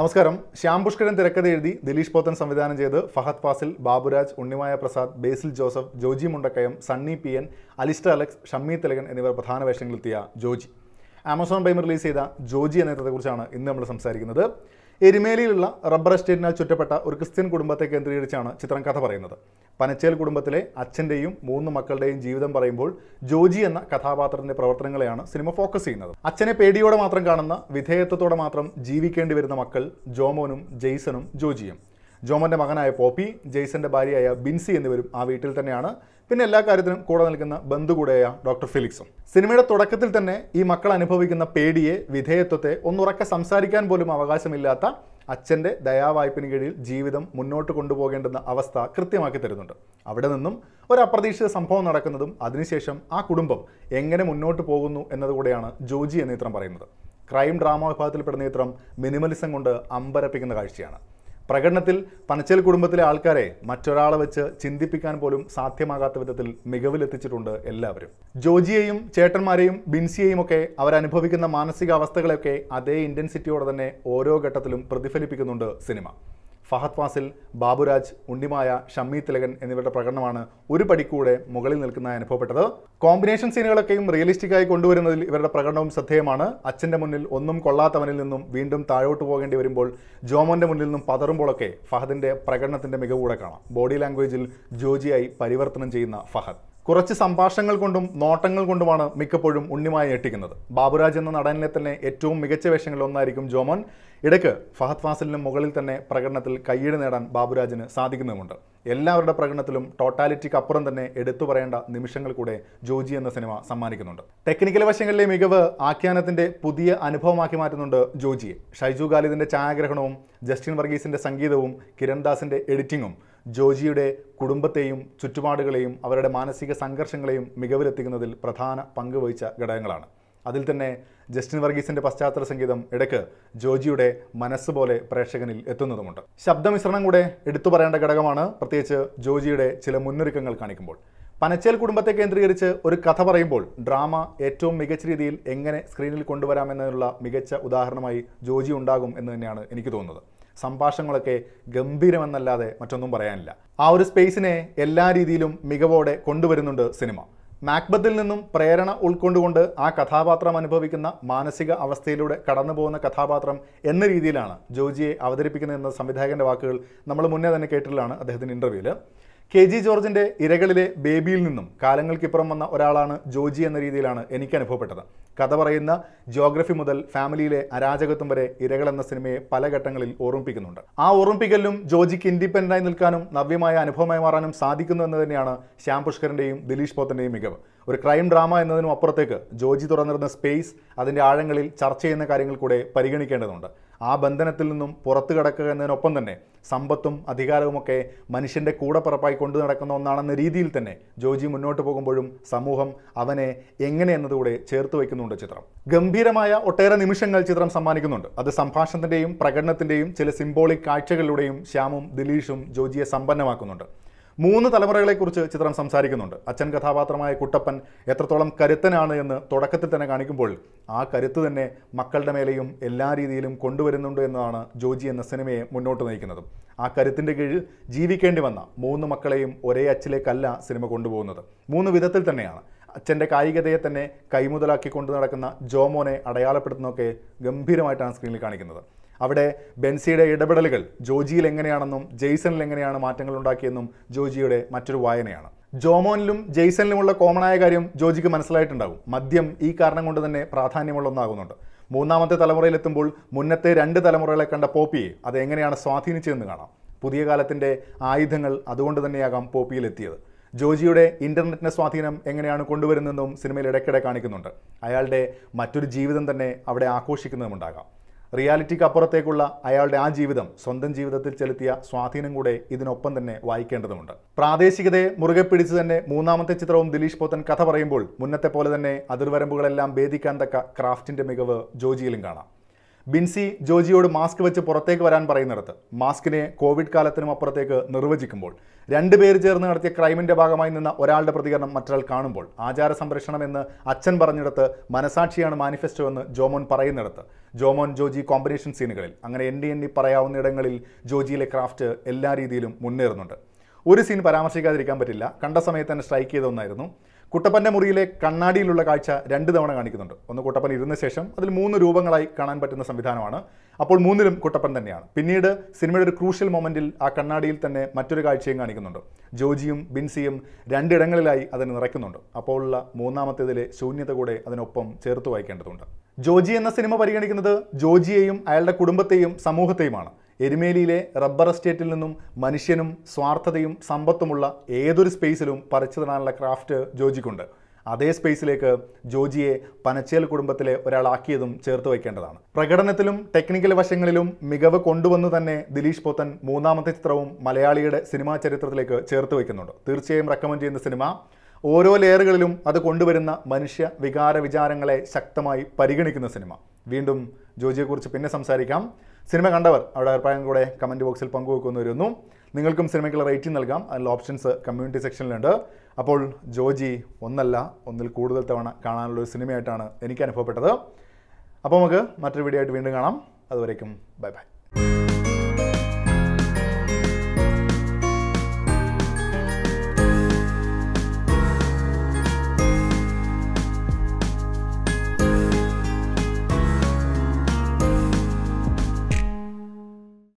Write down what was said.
നമസ്കാരം ശ്യാം പുഷ്കരൻ തിരക്കഥ എഴുതി ദിലീഷ് പോത്തൻ സംവിധാനം ചെയ്ത് ഫഹദ് ഫാസിൽ ബാബുരാജ് ഉണ്ണിമായ പ്രസാദ് ബേസിൽ ജോസഫ് ജോജി മുണ്ടക്കയം സണ്ണി പി എൻ അലിസ്റ്റ അലക്സ് ഷമ്മി തിലകൻ എന്നിവർ പ്രധാന വേഷങ്ങളിലെത്തിയ ജോജി ആമസോൺ പ്രൈം റിലീസ് ചെയ്ത ജോജി എന്ന ചിത്രത്തെക്കുറിച്ചാണ് ഇന്ന് നമ്മൾ സംസാരിക്കുന്നത് എരുമേലിയിലുള്ള റബ്ബർ എസ്റ്റേറ്റിനാൽ ചുറ്റപ്പെട്ട ഒരു ക്രിസ്ത്യൻ കുടുംബത്തെ കേന്ദ്രീകരിച്ചാണ് ചിത്രം കഥ പറയുന്നത് പനച്ചേൽ കുടുംബത്തിലെ അച്ഛൻ്റെയും മൂന്ന് മക്കളുടെയും ജീവിതം പറയുമ്പോൾ ജോജി എന്ന കഥാപാത്രത്തിൻ്റെ പ്രവർത്തനങ്ങളെയാണ് സിനിമ ഫോക്കസ് ചെയ്യുന്നത് അച്ഛനെ പേടിയോടെ മാത്രം കാണുന്ന വിധേയത്വത്തോടെ മാത്രം ജീവിക്കേണ്ടി വരുന്ന മക്കൾ ജോമോനും ജെയ്സണും ജോജിയും ജോമൻ്റെ മകനായ പോപ്പി ജെയ്സൻ്റെ ഭാര്യയായ ബിൻസി എന്നിവരും ആ വീട്ടിൽ തന്നെയാണ് പിന്നെ എല്ലാ കാര്യത്തിനും കൂടെ നിൽക്കുന്ന ബന്ധു കൂടെയായ ഡോക്ടർ ഫിലിക്സും സിനിമയുടെ തുടക്കത്തിൽ തന്നെ ഈ മക്കൾ അനുഭവിക്കുന്ന പേടിയെ വിധേയത്വത്തെ ഒന്നുറക്കെ സംസാരിക്കാൻ പോലും അവകാശമില്ലാത്ത അച്ഛൻ്റെ ദയാവായ്പിന് കീഴിൽ ജീവിതം മുന്നോട്ട് കൊണ്ടുപോകേണ്ടുന്ന അവസ്ഥ കൃത്യമാക്കി തരുന്നുണ്ട് അവിടെ നിന്നും ഒരു അപ്രതീക്ഷിത സംഭവം നടക്കുന്നതും അതിനുശേഷം ആ കുടുംബം എങ്ങനെ മുന്നോട്ട് പോകുന്നു എന്നതുകൂടെയാണ് ജോജി എന്ന ചിത്രം പറയുന്നത് ക്രൈം ഡ്രാമ വിഭാഗത്തിൽപ്പെടുന്ന ചിത്രം മിനിമലിസം കൊണ്ട് അമ്പരപ്പിക്കുന്ന കാഴ്ചയാണ് പ്രകടനത്തിൽ പനച്ചേൽ കുടുംബത്തിലെ ആൾക്കാരെ മറ്റൊരാളെ വെച്ച് ചിന്തിപ്പിക്കാൻ പോലും സാധ്യമാകാത്ത വിധത്തിൽ മികവിലെത്തിച്ചിട്ടുണ്ട് എല്ലാവരും ജോജിയെയും ചേട്ടന്മാരെയും ബിൻസിയെയും ഒക്കെ അവരനുഭവിക്കുന്ന മാനസികാവസ്ഥകളെയൊക്കെ അതേ ഇന്റൻസിറ്റിയോടെ തന്നെ ഓരോ ഘട്ടത്തിലും പ്രതിഫലിപ്പിക്കുന്നുണ്ട് സിനിമ ഫഹദ് ഫാസിൽ ബാബുരാജ് ഉണ്ണിമായ ഷമ്മി തിലകൻ എന്നിവരുടെ പ്രകടനമാണ് ഒരു പടിക്കൂടെ മുകളിൽ നിൽക്കുന്നതായി അനുഭവപ്പെട്ടത് കോമ്പിനേഷൻ സീനുകളൊക്കെയും റിയലിസ്റ്റിക് ആയി കൊണ്ടുവരുന്നതിൽ ഇവരുടെ പ്രകടനവും ശ്രദ്ധേയമാണ് അച്ഛൻ്റെ മുന്നിൽ ഒന്നും കൊള്ളാത്തവനിൽ നിന്നും വീണ്ടും താഴോട്ട് പോകേണ്ടി വരുമ്പോൾ ജോമോൻ്റെ മുന്നിൽ നിന്നും പതറുമ്പോഴൊക്കെ ഫഹദിൻ്റെ പ്രകടനത്തിൻ്റെ മികവൂടെ കാണാം ബോഡി ലാംഗ്വേജിൽ ജോജിയായി പരിവർത്തനം ചെയ്യുന്ന ഫഹദ് കുറച്ച് സംഭാഷണങ്ങൾ കൊണ്ടും നോട്ടങ്ങൾ കൊണ്ടുമാണ് മിക്കപ്പോഴും ഉണ്ണിമായി എട്ടിക്കുന്നത് ബാബുരാജ് എന്ന നടനിലെ തന്നെ ഏറ്റവും മികച്ച വേഷങ്ങളിൽ ഒന്നായിരിക്കും ജോമോൻ ഇടയ്ക്ക് ഫഹദ് ഫാസിലിന് മുകളിൽ തന്നെ പ്രകടനത്തിൽ കയ്യേട് നേടാൻ ബാബുരാജിന് സാധിക്കുന്നതുമുണ്ട് എല്ലാവരുടെ പ്രകടനത്തിലും ടോട്ടാലിറ്റിക്ക് അപ്പുറം തന്നെ എടുത്തു പറയേണ്ട നിമിഷങ്ങൾ കൂടെ ജോജി എന്ന സിനിമ സമ്മാനിക്കുന്നുണ്ട് ടെക്നിക്കൽ വശങ്ങളിലെ മികവ് ആഖ്യാനത്തിന്റെ പുതിയ അനുഭവമാക്കി മാറ്റുന്നുണ്ട് ജോജിയെ ഷൈജു ഖാലിദിന്റെ ഛായാഗ്രഹണവും ജസ്റ്റിൻ വർഗീസിന്റെ സംഗീതവും കിരൺ ദാസിന്റെ എഡിറ്റിങ്ങും ജോജിയുടെ കുടുംബത്തെയും ചുറ്റുപാടുകളെയും അവരുടെ മാനസിക സംഘർഷങ്ങളെയും മികവിലെത്തിക്കുന്നതിൽ പ്രധാന പങ്ക് വഹിച്ച ഘടകങ്ങളാണ് അതിൽ തന്നെ ജസ്റ്റിൻ വർഗീസിന്റെ പശ്ചാത്തല സംഗീതം ഇടയ്ക്ക് ജോജിയുടെ മനസ്സ് പോലെ പ്രേക്ഷകനിൽ എത്തുന്നതുമുണ്ട് ശബ്ദമിശ്രണം കൂടെ എടുത്തു പറയേണ്ട ഘടകമാണ് പ്രത്യേകിച്ച് ജോജിയുടെ ചില മുന്നൊരുക്കങ്ങൾ കാണിക്കുമ്പോൾ പനച്ചേൽ കുടുംബത്തെ കേന്ദ്രീകരിച്ച് ഒരു കഥ പറയുമ്പോൾ ഡ്രാമ ഏറ്റവും മികച്ച രീതിയിൽ എങ്ങനെ സ്ക്രീനിൽ കൊണ്ടുവരാമെന്നതിനുള്ള മികച്ച ഉദാഹരണമായി ജോജി ഉണ്ടാകും എന്ന് തന്നെയാണ് എനിക്ക് തോന്നുന്നത് സംഭാഷണങ്ങളൊക്കെ ഗംഭീരമെന്നല്ലാതെ മറ്റൊന്നും പറയാനില്ല ആ ഒരു സ്പേസിനെ എല്ലാ രീതിയിലും മികവോടെ കൊണ്ടുവരുന്നുണ്ട് സിനിമ മാക്ബത്തിൽ നിന്നും പ്രേരണ ഉൾക്കൊണ്ടുകൊണ്ട് ആ കഥാപാത്രം അനുഭവിക്കുന്ന മാനസിക അവസ്ഥയിലൂടെ കടന്നു പോകുന്ന കഥാപാത്രം എന്ന രീതിയിലാണ് ജോജിയെ അവതരിപ്പിക്കുന്നത് എന്ന സംവിധായകൻ്റെ വാക്കുകൾ നമ്മൾ മുന്നേ തന്നെ കേട്ടിട്ടുള്ളതാണ് അദ്ദേഹത്തിൻ്റെ ഇൻ്റർവ്യൂവിൽ കെ ജി ജോർജിൻ്റെ ഇരകളിലെ ബേബിയിൽ നിന്നും കാലങ്ങൾക്കിപ്പുറം വന്ന ഒരാളാണ് ജോജി എന്ന രീതിയിലാണ് എനിക്ക് അനുഭവപ്പെട്ടത് കഥ പറയുന്ന ജോഗ്രഫി മുതൽ ഫാമിലിയിലെ അരാജകത്വം വരെ ഇരകൾ എന്ന സിനിമയെ പല ഘട്ടങ്ങളിൽ ഓർമ്മിപ്പിക്കുന്നുണ്ട് ആ ഓർമ്മിപ്പിക്കലിലും ജോജിക്ക് ഇൻഡിപെൻഡൻ്റായി നിൽക്കാനും നവ്യമായ അനുഭവമായി മാറാനും സാധിക്കുന്നു എന്ന് തന്നെയാണ് ശ്യാം പുഷ്കറിൻ്റെയും ദിലീഷ് പോത്തൻ്റെയും മികവ് ഒരു ക്രൈം ഡ്രാമ എന്നതിനും അപ്പുറത്തേക്ക് ജോജി തുറന്നിരുന്ന സ്പേസ് അതിൻ്റെ ആഴങ്ങളിൽ ചർച്ച ചെയ്യുന്ന കാര്യങ്ങൾ കൂടെ പരിഗണിക്കേണ്ടതുണ്ട് ആ ബന്ധനത്തിൽ നിന്നും പുറത്തു കിടക്കുക എന്നതിനൊപ്പം തന്നെ സമ്പത്തും അധികാരവുമൊക്കെ മനുഷ്യൻ്റെ പുറപ്പായി കൊണ്ടു നടക്കുന്ന ഒന്നാണെന്ന രീതിയിൽ തന്നെ ജോജി മുന്നോട്ട് പോകുമ്പോഴും സമൂഹം അവനെ എങ്ങനെ എന്നതുകൂടെ ചേർത്ത് വയ്ക്കുന്നുണ്ട് നൽകുന്നുണ്ട് ചിത്രം ഗംഭീരമായ ഒട്ടേറെ നിമിഷങ്ങൾ ചിത്രം സമ്മാനിക്കുന്നുണ്ട് അത് സംഭാഷണത്തിന്റെയും പ്രകടനത്തിന്റെയും ചില സിംബോളിക് കാഴ്ചകളിലൂടെയും ശ്യാമും ദിലീഷും ജോജിയെ സമ്പന്നമാക്കുന്നുണ്ട് മൂന്ന് തലമുറകളെക്കുറിച്ച് ചിത്രം സംസാരിക്കുന്നുണ്ട് അച്ഛൻ കഥാപാത്രമായ കുട്ടപ്പൻ എത്രത്തോളം കരുത്തനാണ് എന്ന് തുടക്കത്തിൽ തന്നെ കാണിക്കുമ്പോൾ ആ കരുത്ത് തന്നെ മക്കളുടെ മേലെയും എല്ലാ രീതിയിലും കൊണ്ടുവരുന്നുണ്ട് എന്നതാണ് ജോജി എന്ന സിനിമയെ മുന്നോട്ട് നയിക്കുന്നത് ആ കരുത്തിൻ്റെ കീഴിൽ ജീവിക്കേണ്ടി വന്ന മൂന്ന് മക്കളെയും ഒരേ അച്ഛിലേക്കല്ല സിനിമ കൊണ്ടുപോകുന്നത് മൂന്ന് വിധത്തിൽ തന്നെയാണ് അച്ഛൻ്റെ കായികതയെ തന്നെ കൈമുതലാക്കി കൊണ്ടു നടക്കുന്ന ജോമോനെ അടയാളപ്പെടുത്തുന്നതൊക്കെ ഗംഭീരമായിട്ടാണ് സ്ക്രീനിൽ കാണിക്കുന്നത് അവിടെ ബെൻസിയുടെ ഇടപെടലുകൾ ജോജിയിൽ എങ്ങനെയാണെന്നും ജെയ്സണിൽ എങ്ങനെയാണ് മാറ്റങ്ങൾ ഉണ്ടാക്കിയെന്നും ജോജിയുടെ മറ്റൊരു വായനയാണ് ജോമോനിലും ജെയ്സണിലുമുള്ള കോമണായ കാര്യം ജോജിക്ക് മനസ്സിലായിട്ടുണ്ടാകും മദ്യം ഈ കാരണം കൊണ്ട് തന്നെ പ്രാധാന്യമുള്ള ഒന്നാകുന്നുണ്ട് മൂന്നാമത്തെ തലമുറയിലെത്തുമ്പോൾ മുന്നത്തെ രണ്ട് തലമുറകളെ കണ്ട പോപ്പിയെ അത് എങ്ങനെയാണ് സ്വാധീനിച്ചതെന്ന് കാണാം പുതിയ കാലത്തിൻ്റെ ആയുധങ്ങൾ അതുകൊണ്ട് തന്നെയാകാം പോപ്പിയിലെത്തിയത് ജോജിയുടെ ഇൻ്റർനെറ്റിൻ്റെ സ്വാധീനം എങ്ങനെയാണ് കൊണ്ടുവരുന്നതെന്നും സിനിമയിൽ ഇടയ്ക്കിടെ കാണിക്കുന്നുണ്ട് അയാളുടെ മറ്റൊരു ജീവിതം തന്നെ അവിടെ ആഘോഷിക്കുന്നതുമുണ്ടാകാം റിയാലിറ്റിക്ക് അപ്പുറത്തേക്കുള്ള അയാളുടെ ആ ജീവിതം സ്വന്തം ജീവിതത്തിൽ ചെലുത്തിയ സ്വാധീനം കൂടെ ഇതിനൊപ്പം തന്നെ വായിക്കേണ്ടതുണ്ട് പ്രാദേശികതയെ മുറുകെ പിടിച്ച് തന്നെ മൂന്നാമത്തെ ചിത്രവും ദിലീഷ് പോത്തൻ കഥ പറയുമ്പോൾ മുന്നത്തെ പോലെ തന്നെ അതിർവരമ്പുകളെല്ലാം ഭേദിക്കാൻ തക്ക ക്രാഫ്റ്റിന്റെ മികവ് ജോജിയിലും കാണാം ബിൻസി ജോജിയോട് മാസ്ക് വെച്ച് പുറത്തേക്ക് വരാൻ പറയുന്നിടത്ത് മാസ്കിനെ കോവിഡ് കാലത്തിനും അപ്പുറത്തേക്ക് നിർവചിക്കുമ്പോൾ രണ്ടുപേർ ചേർന്ന് നടത്തിയ ക്രൈമിന്റെ ഭാഗമായി നിന്ന ഒരാളുടെ പ്രതികരണം മറ്റൊരാൾ കാണുമ്പോൾ ആചാര സംരക്ഷണം എന്ന് അച്ഛൻ പറഞ്ഞിടത്ത് മനസാക്ഷിയാണ് മാനിഫെസ്റ്റോ എന്ന് ജോമോൻ പറയുന്നിടത്ത് ജോമോൻ ജോജി കോമ്പിനേഷൻ സീനുകളിൽ അങ്ങനെ എണ്ണി ഡി പറയാവുന്ന ഇടങ്ങളിൽ ജോജിയിലെ ക്രാഫ്റ്റ് എല്ലാ രീതിയിലും മുന്നേറുന്നുണ്ട് ഒരു സീൻ പരാമർശിക്കാതിരിക്കാൻ പറ്റില്ല കണ്ട സമയത്ത് തന്നെ സ്ട്രൈക്ക് ചെയ്ത ഒന്നായിരുന്നു കുട്ടപ്പൻ്റെ മുറിയിലെ കണ്ണാടിയിലുള്ള കാഴ്ച രണ്ട് തവണ കാണിക്കുന്നുണ്ട് ഒന്ന് കുട്ടപ്പൻ ഇരുന്ന ശേഷം അതിൽ മൂന്ന് രൂപങ്ങളായി കാണാൻ പറ്റുന്ന സംവിധാനമാണ് അപ്പോൾ മൂന്നിലും കുട്ടപ്പൻ തന്നെയാണ് പിന്നീട് സിനിമയുടെ ഒരു ക്രൂഷ്യൽ മൊമെൻറ്റിൽ ആ കണ്ണാടിയിൽ തന്നെ മറ്റൊരു കാഴ്ചയും കാണിക്കുന്നുണ്ട് ജോജിയും ബിൻസിയും രണ്ടിടങ്ങളിലായി അതിനെ നിറയ്ക്കുന്നുണ്ട് അപ്പോഴുള്ള മൂന്നാമത്തേതിലെ ശൂന്യത കൂടെ അതിനൊപ്പം ചേർത്ത് വായിക്കേണ്ടതുണ്ട് ജോജി എന്ന സിനിമ പരിഗണിക്കുന്നത് ജോജിയെയും അയാളുടെ കുടുംബത്തെയും സമൂഹത്തെയുമാണ് എരുമേലിയിലെ റബ്ബർ എസ്റ്റേറ്റിൽ നിന്നും മനുഷ്യനും സ്വാർത്ഥതയും സമ്പത്തുമുള്ള ഏതൊരു സ്പേസിലും പറിച്ചതിടാനുള്ള ക്രാഫ്റ്റ് ജോജിക്കുണ്ട് അതേ സ്പേസിലേക്ക് ജോജിയെ പനച്ചേൽ കുടുംബത്തിലെ ഒരാളാക്കിയതും ചേർത്ത് വയ്ക്കേണ്ടതാണ് പ്രകടനത്തിലും ടെക്നിക്കൽ വശങ്ങളിലും മികവ് കൊണ്ടുവന്ന് തന്നെ ദിലീഷ് പോത്തൻ മൂന്നാമത്തെ ചിത്രവും മലയാളിയുടെ സിനിമാ ചരിത്രത്തിലേക്ക് ചേർത്ത് വയ്ക്കുന്നുണ്ട് തീർച്ചയായും റെക്കമെൻഡ് ചെയ്യുന്ന സിനിമ ഓരോ ലെയറുകളിലും അത് കൊണ്ടുവരുന്ന മനുഷ്യ വികാര വിചാരങ്ങളെ ശക്തമായി പരിഗണിക്കുന്ന സിനിമ വീണ്ടും ജോജിയെക്കുറിച്ച് പിന്നെ സംസാരിക്കാം സിനിമ കണ്ടവർ അവിടെ അഭിപ്രായം കൂടെ കമൻറ്റ് ബോക്സിൽ വരുന്നു നിങ്ങൾക്കും സിനിമയ്ക്കുള്ള റേറ്റിംഗ് നൽകാം അതിനുള്ള ഓപ്ഷൻസ് കമ്മ്യൂണിറ്റി സെക്ഷനിലുണ്ട് അപ്പോൾ ജോജി ഒന്നല്ല ഒന്നിൽ കൂടുതൽ തവണ കാണാനുള്ള ഒരു സിനിമയായിട്ടാണ് എനിക്ക് അനുഭവപ്പെട്ടത് അപ്പോൾ നമുക്ക് മറ്റൊരു വീഡിയോ ആയിട്ട് വീണ്ടും കാണാം അതുവരേക്കും ബൈ ബൈ